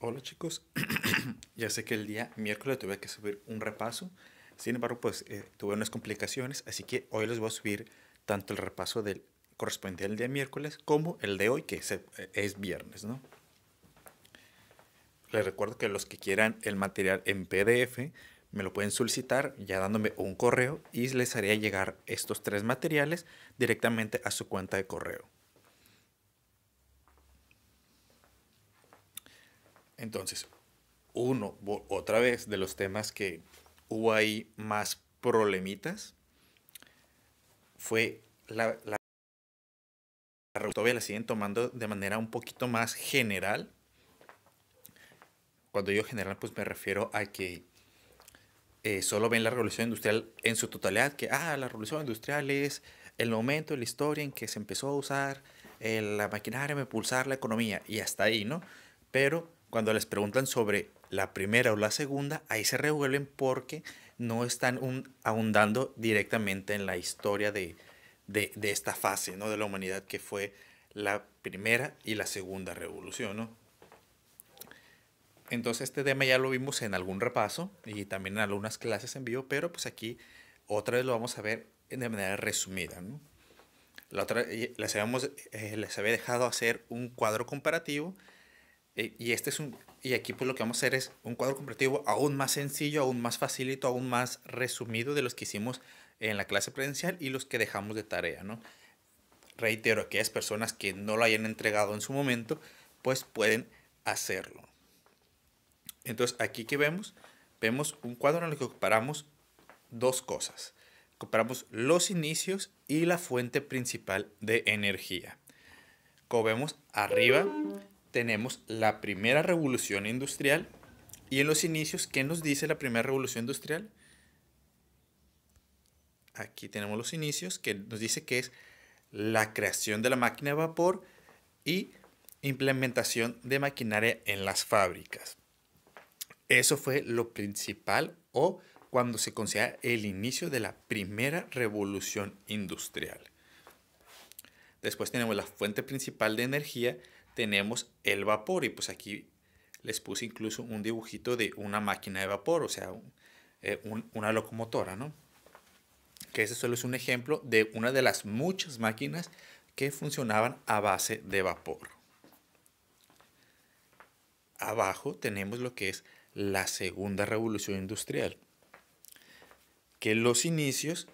Hola chicos, ya sé que el día miércoles tuve que subir un repaso, sin embargo pues eh, tuve unas complicaciones, así que hoy les voy a subir tanto el repaso del correspondiente al día miércoles como el de hoy que es, eh, viernes, ¿no? Les recuerdo que los que quieran el material en PDF me lo pueden solicitar ya dándome un correo y les haría llegar estos tres materiales directamente a su cuenta de correo. Entonces, uno, otra vez, de los temas que hubo ahí más problemitas fue la, la todavía la siguen tomando de manera un poquito más general. Cuando digo general, pues me refiero a que eh, solo ven la revolución industrial en su totalidad, que ah, la revolución industrial es el momento de la historia en que se empezó a usar eh, la maquinaria para impulsar la economía y hasta ahí, ¿no? Pero cuando les preguntan sobre la primera o la segunda, ahí se revuelven porque no están ahondando directamente en la historia de, de, esta fase ¿no? de la humanidad que fue la primera y la segunda revolución. ¿no? Entonces este tema ya lo vimos en algún repaso y también en algunas clases en vivo, pero pues aquí otra vez lo vamos a ver de manera resumida. ¿no? La otra, eh, les, habíamos, eh, les había dejado hacer un cuadro comparativo eh, y este es un, y aquí pues lo que vamos a hacer es un cuadro comparativo aún más sencillo, aún más facilito, aún más resumido de los que hicimos en la clase presencial y los que dejamos de tarea, ¿no? Reitero, aquellas personas que no lo hayan entregado en su momento, pues pueden hacerlo. Entonces, aquí que vemos, vemos un cuadro en el que comparamos dos cosas. Comparamos los inicios y la fuente principal de energía. Como vemos arriba, tenemos la primera revolución industrial. Y en los inicios, ¿qué nos dice la primera revolución industrial? Aquí tenemos los inicios, que nos dice que es la creación de la máquina de vapor y implementación de maquinaria en las fábricas. Eso fue lo principal o cuando se considera el inicio de la primera revolución industrial. Después tenemos la fuente principal de energía, tenemos el vapor y pues aquí les puse incluso un dibujito de una máquina de vapor, o sea, eh, una locomotora, ¿no? Que ese solo es un ejemplo de una de las muchas máquinas que funcionaban a base de vapor. Abajo tenemos lo que es la segunda revolución industrial, que los inicios,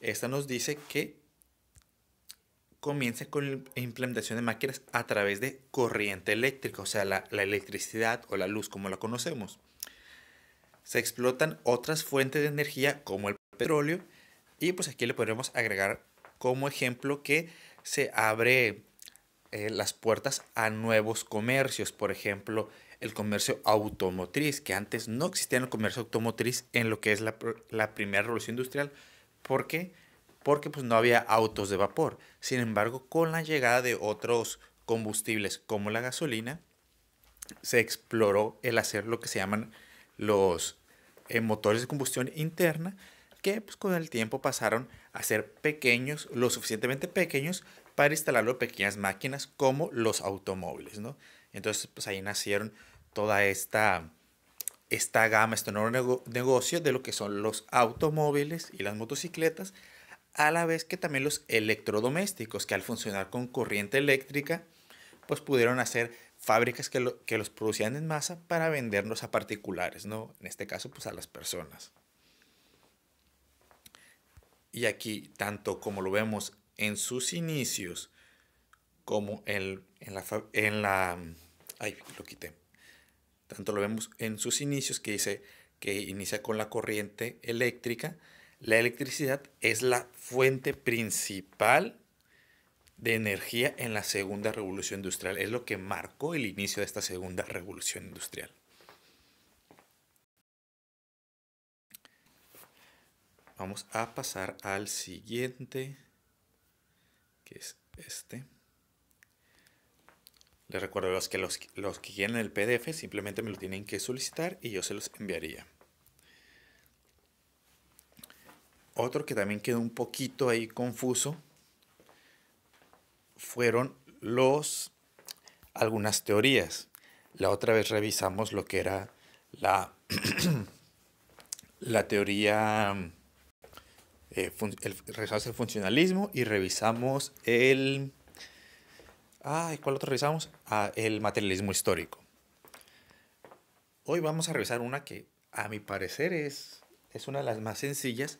esta nos dice que comienza con la implementación de máquinas a través de corriente eléctrica, o sea, la, la, electricidad o la luz como la conocemos. Se explotan otras fuentes de energía como el petróleo y pues aquí le podemos agregar como ejemplo que se abre eh, las puertas a nuevos comercios, por ejemplo, el comercio automotriz, que antes no existía en el comercio automotriz en lo que es la, la primera revolución industrial, porque porque pues no había autos de vapor. Sin embargo, con la llegada de otros combustibles como la gasolina, se exploró el hacer lo que se llaman los eh, motores de combustión interna, que pues, con el tiempo pasaron a ser pequeños, lo suficientemente pequeños para instalarlo en pequeñas máquinas como los automóviles, Entonces, pues ahí nacieron toda esta, esta gama, este nuevo negocio de lo que son los automóviles y las motocicletas, a la vez que también los electrodomésticos, que al funcionar con corriente eléctrica, pues pudieron hacer fábricas que, los producían en masa para vendernos a particulares, En este caso, pues a las personas. Y aquí, tanto como lo vemos en sus inicios, como en la... En la ay, lo quité. Tanto lo vemos en sus inicios que dice que inicia con la corriente eléctrica, la electricidad es la fuente principal de energía en la segunda revolución industrial. Es lo que marcó el inicio de esta segunda revolución industrial. Vamos a pasar al siguiente, que es este. Les recuerdo los que, los que quieren el PDF simplemente me lo tienen que solicitar y yo se los enviaría. Otro que también quedó un poquito ahí confuso fueron los algunas teorías. La otra vez revisamos lo que era la, la teoría, eh, el, revisamos el funcionalismo y revisamos el... revisamos? Ah, el materialismo histórico. Hoy vamos a revisar una que a mi parecer es, es una de las más sencillas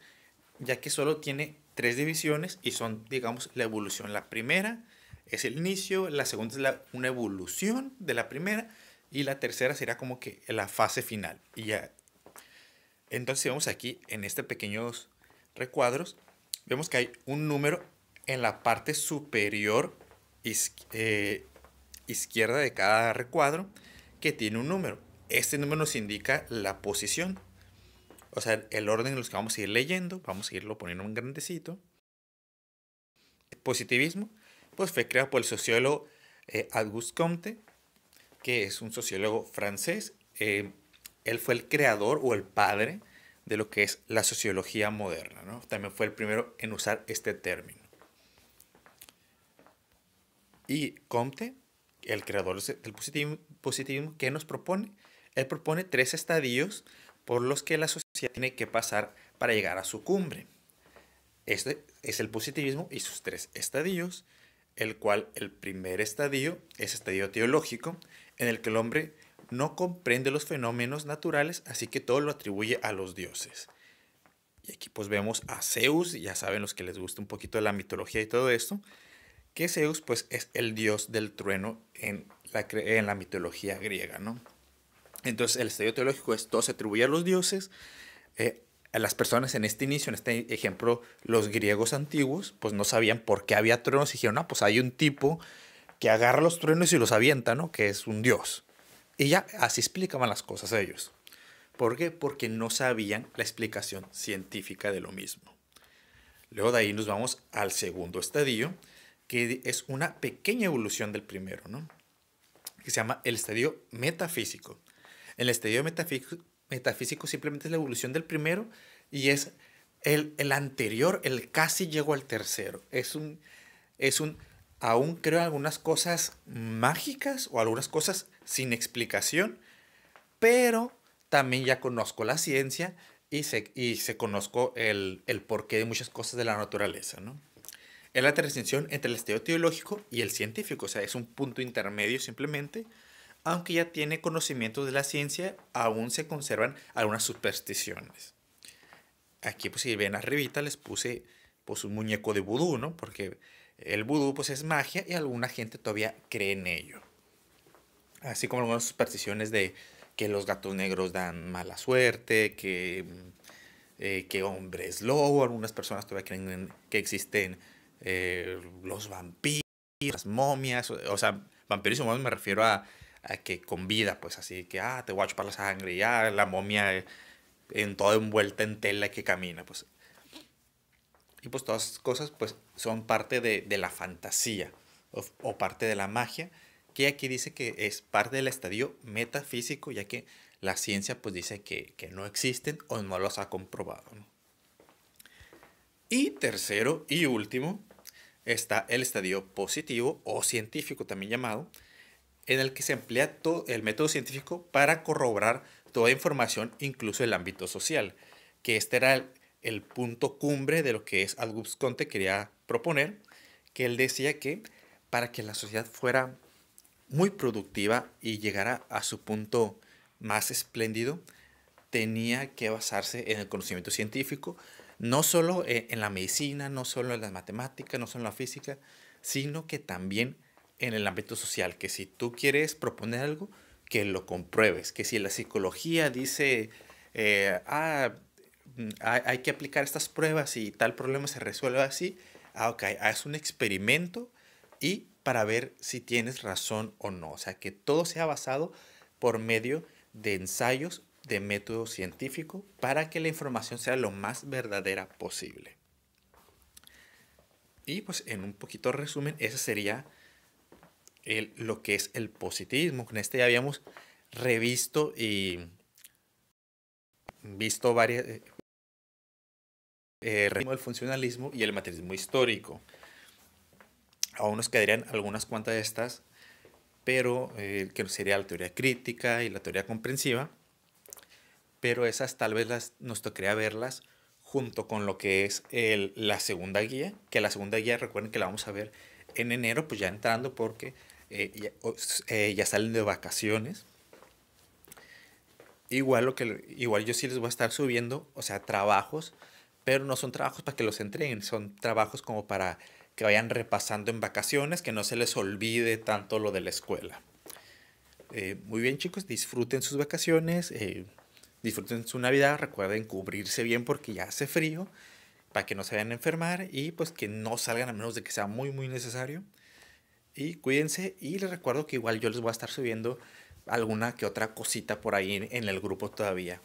ya que solo tiene tres divisiones y son, digamos, la evolución. La primera es el inicio, la segunda es la, una evolución de la primera y la tercera será como que la fase final. Y ya. Entonces vemos aquí en este pequeños recuadros, vemos que hay un número en la parte superior eh, izquierda de cada recuadro que tiene un número. Este número nos indica la posición o sea, el orden en los que vamos a ir leyendo, vamos a irlo poniendo un grandecito. positivismo, pues fue creado por el sociólogo eh, Auguste Comte, que es un sociólogo francés. Eh, él fue el creador o el padre de lo que es la sociología moderna. ¿no? También fue el primero en usar este término. Y Comte, el creador del positivismo, ¿qué nos propone? Él propone tres estadios por los que la, sociedad tiene que pasar para llegar a su cumbre. Este es el positivismo y sus tres estadios, el cual el primer estadio es estadio teológico, en el que el hombre no comprende los fenómenos naturales, así que todo lo atribuye a los dioses. Y aquí pues vemos a Zeus, ya saben los que les gusta un poquito la mitología y todo esto, que Zeus pues es el dios del trueno en la, en la mitología griega, ¿no? Entonces el estadio teológico es todo se atribuye a los dioses eh, las personas en este inicio, en este ejemplo, los griegos antiguos, pues no sabían por qué había truenos y dijeron, ah, pues hay un tipo que agarra los truenos y los avienta, ¿no? Que es un dios. Y ya así explicaban las cosas a ellos. ¿Por qué? Porque no sabían la explicación científica de lo mismo. Luego de ahí nos vamos al segundo estadio, que es una pequeña evolución del primero, ¿no? Que se llama el estadio metafísico. el estadio metafísico metafísico simplemente es la evolución del primero y es el, anterior, el casi llegó al tercero. Es un, aún creo algunas cosas mágicas o algunas cosas sin explicación, pero también ya conozco la ciencia y se, conozco el, porqué de muchas cosas de la naturaleza, ¿no? Es la transición entre el estudio teológico y el científico, o sea, es un punto intermedio simplemente aunque ya tiene conocimiento de la ciencia, aún se conservan algunas supersticiones. Aquí, pues si ven arribita, les puse pues, un muñeco de vudú, ¿no? Porque el vudú pues, es magia y alguna gente todavía cree en ello. Así como algunas supersticiones de que los gatos negros dan mala suerte, que, mm, eh, que hombre es lobo, algunas personas todavía creen que existen eh, los vampiros, las momias, o, o sea, vampiros y momias me refiero a que con vida, pues así que, ah, te voy a la sangre, ah, la momia eh, en toda envuelta en tela que camina, pues. Y pues todas esas cosas, pues, son parte de, la fantasía o, parte de la magia, que aquí dice que es parte del estadio metafísico, ya que la ciencia, pues, dice que, no existen o no los ha comprobado, Y tercero y último está el estadio positivo o científico también llamado, en el que se emplea todo el método científico para corroborar toda información, incluso el ámbito social, que este era el, punto cumbre de lo que es Auguste Conte quería proponer, que él decía que para que la sociedad fuera muy productiva y llegara a su punto más espléndido, tenía que basarse en el conocimiento científico, no solo eh, en la medicina, no solo en las matemáticas, no solo en la física, sino que también en el ámbito social, que si tú quieres proponer algo, que lo compruebes, que si la psicología dice, eh, ah, mm, hay, que aplicar estas pruebas y tal problema se resuelve así, ah, ok, haz un experimento y para ver si tienes razón o no. O sea, que todo sea basado por medio de ensayos de método científico para que la información sea lo más verdadera posible. Y pues en un poquito resumen, esa sería lo que es el positivismo. Con este ya habíamos revisto y visto varias... Eh, eh el funcionalismo y el materialismo histórico. Aún nos quedarían algunas cuantas de estas, pero eh, que sería la teoría crítica y la teoría comprensiva, pero esas tal vez las, nos tocaría verlas junto con lo que es la segunda guía, que la segunda guía recuerden que la vamos a ver en enero, pues ya entrando porque eh, eh, ya, salen de vacaciones. Igual, lo que, igual yo sí les voy a estar subiendo, o sea, trabajos, pero no son trabajos para que los entreguen, son trabajos como para que vayan repasando en vacaciones, que no se les olvide tanto lo de la escuela. Eh, muy bien chicos, disfruten sus vacaciones, disfruten su Navidad, recuerden cubrirse bien porque ya hace frío, para que no se vayan a enfermar y pues que no salgan a menos de que sea muy, muy necesario. Y cuídense y les recuerdo que igual yo les voy a estar subiendo alguna que otra cosita por ahí en el grupo todavía.